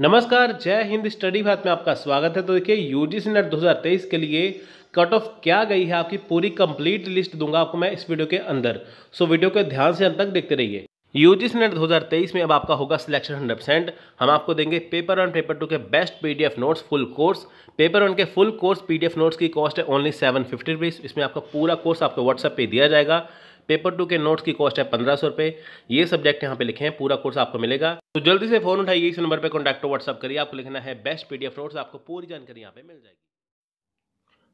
नमस्कार जय हिंद स्टडी भारत में आपका स्वागत है तो देखिए यूजीसी नेट 2023 के लिए कट ऑफ क्या गई है आपकी पूरी कंप्लीट लिस्ट दूंगा आपको मैं इस वीडियो के अंदर सो वीडियो को ध्यान से अंत तक देखते रहिए यूजीसी नेट 2023 में अब आपका होगा सिलेक्शन 100 परसेंट हम आपको देंगे पेपर वन पेपर टू के best PDF notes full course paper one के फुल कोर्स पीडीएफ नोट्स की कॉस्ट है ओनली सेवन फिफ्टी रुपीज़ इसमें आपका पूरा कोर्स आपको व्हाट्सएप पे दिया जाएगा पेपर टू के नोट्स की कॉस्ट है पंद्रह सौ रुपये ये सब्जेक्ट यहाँ पे लिखे हैं पूरा कोर्स आपको मिलेगा तो जल्दी से फोन उठाइए इस नंबर पर कॉन्टैक्ट व्हाट्सअप करिए आपको लिखना है बेस्ट पी नोट्स आपको पूरी जानकारी यहाँ पे मिल जाएगी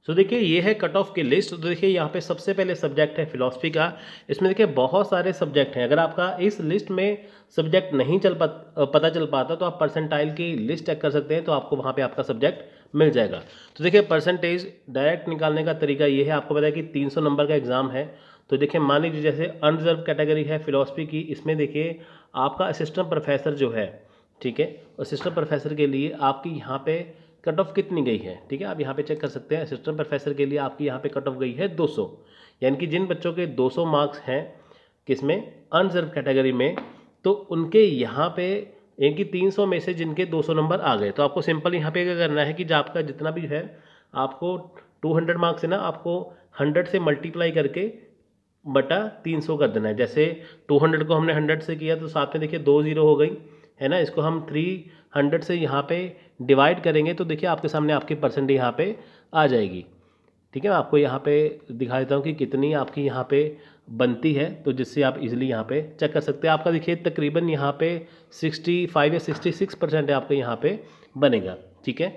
तो देखिए ये है कट ऑफ की लिस्ट तो देखिए यहाँ पे सबसे पहले सब्जेक्ट है फिलॉसफी का इसमें देखिए बहुत सारे सब्जेक्ट हैं अगर आपका इस लिस्ट में सब्जेक्ट नहीं चल पत, पता चल पाता तो आप परसेंटाइल की लिस्ट चेक कर सकते हैं तो आपको वहाँ पे आपका सब्जेक्ट मिल जाएगा तो देखिए परसेंटेज डायरेक्ट निकालने का तरीका ये है आपको पता है कि तीन नंबर का एग्ज़ाम है तो देखिए मान लीजिए जैसे अनरिजर्व कैटेगरी है फिलोसफी की इसमें देखिए आपका असिस्टेंट प्रोफेसर जो है ठीक है असिस्टेंट प्रोफेसर के लिए आपकी यहाँ पे कट ऑफ कितनी गई है ठीक है आप यहाँ पे चेक कर सकते हैं असिस्टेंट प्रोफेसर के लिए आपकी यहाँ पे कट ऑफ गई है 200 यानी कि जिन बच्चों के 200 मार्क्स हैं किसमें अनरिजर्व कैटेगरी में तो उनके यहाँ पे यानी कि तीन में से जिनके 200 नंबर आ गए तो आपको सिंपल यहाँ पे क्या करना है कि जो आपका जितना भी है आपको टू मार्क्स है ना आपको हंड्रेड से मल्टीप्लाई करके बटा तीन सौ कर देना है जैसे टू हंड्रेड को हमने हंड्रेड से किया तो साथ में देखिए दो ज़ीरो हो गई है ना इसको हम थ्री हंड्रेड से यहाँ पे डिवाइड करेंगे तो देखिए आपके सामने आपकी परसेंट यहाँ पे आ जाएगी ठीक है मैं आपको यहाँ पे दिखा देता हूँ कि कितनी आपकी यहाँ पे बनती है तो जिससे आप इजीली यहाँ पे चेक कर सकते हैं आपका देखिए तकरीबन यहाँ पे 65 या 66 परसेंट आपका यहाँ पे बनेगा ठीक है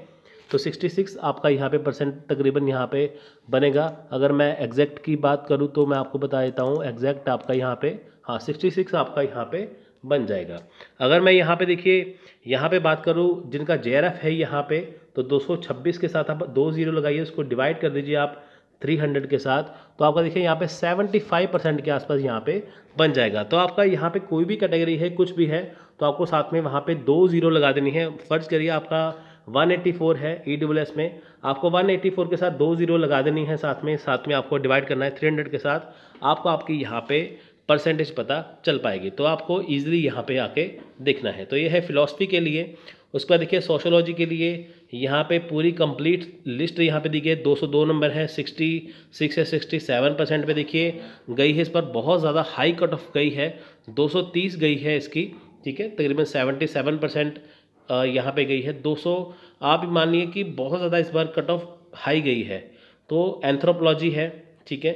तो 66 आपका यहाँ पे परसेंट तकरीबन यहाँ पे बनेगा अगर मैं एग्जैक्ट की बात करूँ तो मैं आपको बता देता हूँ एग्जैक्ट आपका यहाँ पे हाँ 66 आपका यहाँ पे बन जाएगा अगर मैं यहाँ पे देखिए यहाँ पे बात करूँ जिनका जे है यहाँ पे तो 226 के साथ आप दो जीरो लगाइए उसको डिवाइड कर दीजिए आप 300 के साथ तो आपका देखिए यहाँ पे 75 परसेंट के आसपास यहाँ पे बन जाएगा तो आपका यहाँ पे कोई भी कैटेगरी है कुछ भी है तो आपको साथ में वहाँ पे दो ज़ीरो लगा देनी है फ़र्ज़ करिए आपका 184 है ई डब्ल्यू एस में आपको 184 के साथ दो जीरो लगा देनी है साथ में साथ में आपको डिवाइड करना है 300 के साथ आपको आपकी यहाँ पे परसेंटेज पता चल पाएगी तो आपको ईजिली यहाँ पे आके देखना है तो ये है फिलोसफी के लिए उसके बाद देखिए सोशोलॉजी के लिए यहाँ पे पूरी कंप्लीट लिस्ट यहाँ पे देखिए 202 नंबर है 66 या सेवन परसेंट पर देखिए गई है इस पर बहुत ज़्यादा हाई कट ऑफ गई है 230 गई है इसकी ठीक है तकरीबन 77 परसेंट यहाँ पे गई है 200 आप मान लीजिए कि बहुत ज़्यादा इस बार कट ऑफ हाई गई है तो एंथ्रोपोलॉजी है ठीक है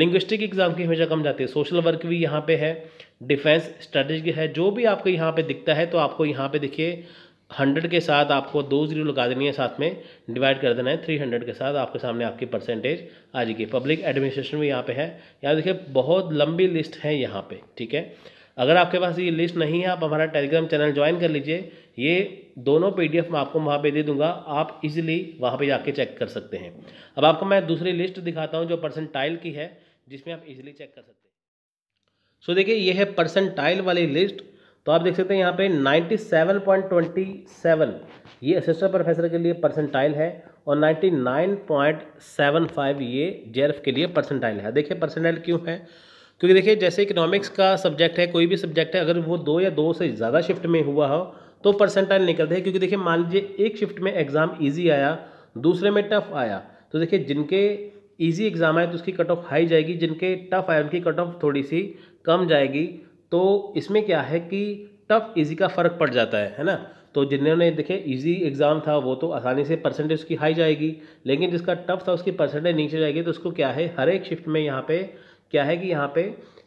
लिंग्विस्टिक एग्ज़ाम की हमेशा कम जाती है सोशल वर्क भी यहाँ पे है डिफेंस स्ट्रेटेजी है जो भी आपको यहाँ पे दिखता है तो आपको यहाँ पे देखिए हंड्रेड के साथ आपको दो जीरो लगा देनी है साथ में डिवाइड कर देना है थ्री हंड्रेड के साथ आपके सामने आपकी परसेंटेज आ जाएगी पब्लिक एडमिनिस्ट्रेशन भी यहाँ पे है यहाँ देखिए बहुत लंबी लिस्ट है यहाँ पे ठीक है अगर आपके पास ये लिस्ट नहीं है आप हमारा टेलीग्राम चैनल ज्वाइन कर लीजिए ये दोनों पीडीएफ मैं आपको वहाँ पे दे दूंगा आप इजीली वहाँ पे जाके चेक कर सकते हैं अब आपको मैं दूसरी लिस्ट दिखाता हूँ जो परसेंटाइल की है जिसमें आप इजीली चेक कर सकते हैं सो so, देखिए ये है परसेंटाइल वाली लिस्ट तो आप देख सकते हैं यहाँ पे 97.27 ये असिस्टेंट प्रोफेसर के लिए परसेंटाइल है और 99.75 ये जेरफ के लिए परसेंटाइल है देखिए परसेंटाइल क्यों है क्योंकि देखिए जैसे इकोनॉमिक्स का सब्जेक्ट है कोई भी सब्जेक्ट है अगर वो दो या दो से ज़्यादा शिफ्ट में हुआ हो तो परसेंटाइल निकलते हैं क्योंकि देखिए मान लीजिए एक शिफ्ट में एग्ज़ाम ईजी आया दूसरे में टफ आया तो देखिए जिनके ईजी एग्ज़ाम आए तो उसकी कट ऑफ हाई जाएगी जिनके टफ आए उनकी कट ऑफ थोड़ी सी कम जाएगी तो इसमें क्या है कि टफ ईजी का फ़र्क पड़ जाता है है ना तो जिन्होंने देखे इजी एग्ज़ाम था वो तो आसानी से परसेंटेज उसकी हाई जाएगी लेकिन जिसका टफ था उसकी परसेंटेज नीचे जाएगी तो उसको क्या है हर एक शिफ्ट में यहाँ पे क्या है कि यहाँ पे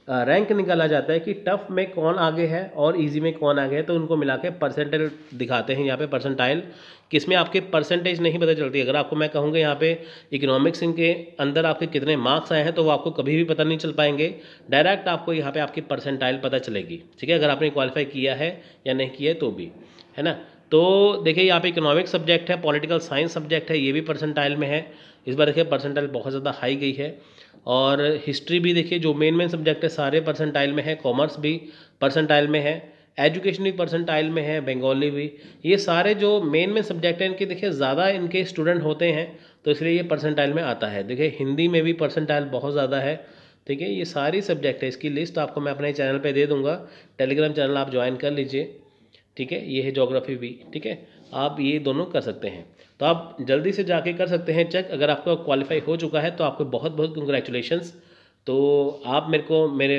रैंक निकाला जाता है कि टफ में कौन आगे है और इजी में कौन आगे है तो उनको मिला के परसेंटेज दिखाते हैं यहाँ पे परसेंटाइल किसमें आपके परसेंटेज नहीं पता चलती अगर आपको मैं कहूँगा यहाँ पे इकोनॉमिक्स के अंदर आपके कितने मार्क्स आए हैं तो वो आपको कभी भी पता नहीं चल पाएंगे डायरेक्ट आपको यहाँ पर आपकी परसेंटाइल पता चलेगी ठीक है अगर आपने क्वालिफाई किया है या नहीं किया है तो भी है ना तो देखिए यहाँ पे इकोनॉमिक सब्जेक्ट है पॉलिटिकल साइंस सब्जेक्ट है ये भी परसेंटाइल में है इस बार देखिए परसेंटाइल बहुत ज़्यादा हाई गई है और हिस्ट्री भी देखिए जो मेन मेन सब्जेक्ट है सारे परसेंटाइल में है कॉमर्स भी परसेंटाइल में है एजुकेशन भी परसेंटाइल में है बंगाली भी ये सारे जो मेन मेन सब्जेक्ट हैं इनके देखिए ज़्यादा इनके स्टूडेंट होते हैं तो इसलिए ये परसेंटाइल में आता है देखिए हिंदी में भी परसेंटाइल बहुत ज़्यादा है ठीक है ये सारी सब्जेक्ट है इसकी लिस्ट आपको मैं अपने चैनल पर दे दूँगा टेलीग्राम चैनल आप ज्वाइन कर लीजिए ठीक है ये है जोग्राफी भी ठीक है आप ये दोनों कर सकते हैं तो आप जल्दी से जाके कर सकते हैं चेक अगर आपका क्वालिफाई हो चुका है तो आपको बहुत बहुत कंग्रेचुलेशन तो आप मेरे को मेरे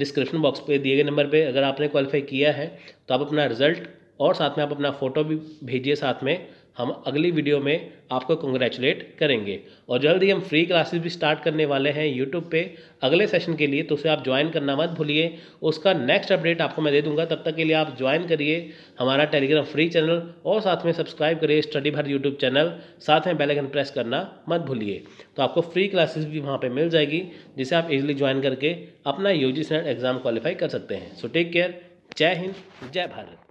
डिस्क्रिप्शन बॉक्स पे दिए गए नंबर पे अगर आपने क्वालिफाई किया है तो आप अपना रिज़ल्ट और साथ में आप अपना फ़ोटो भी भेजिए साथ में हम अगली वीडियो में आपको कंग्रेचुलेट करेंगे और जल्द ही हम फ्री क्लासेस भी स्टार्ट करने वाले हैं यूट्यूब पे अगले सेशन के लिए तो उसे आप ज्वाइन करना मत भूलिए उसका नेक्स्ट अपडेट आपको मैं दे दूंगा तब तक के लिए आप ज्वाइन करिए हमारा टेलीग्राम फ्री चैनल और साथ में सब्सक्राइब करिए स्टडी भारत यूट्यूब चैनल साथ में बेलाइकन प्रेस करना मत भूलिए तो आपको फ्री क्लासेज भी वहाँ पर मिल जाएगी जिसे आप इजिली ज्वाइन करके अपना यू जी एग्ज़ाम क्वालिफाई कर सकते हैं सो टेक केयर जय हिंद जय भारत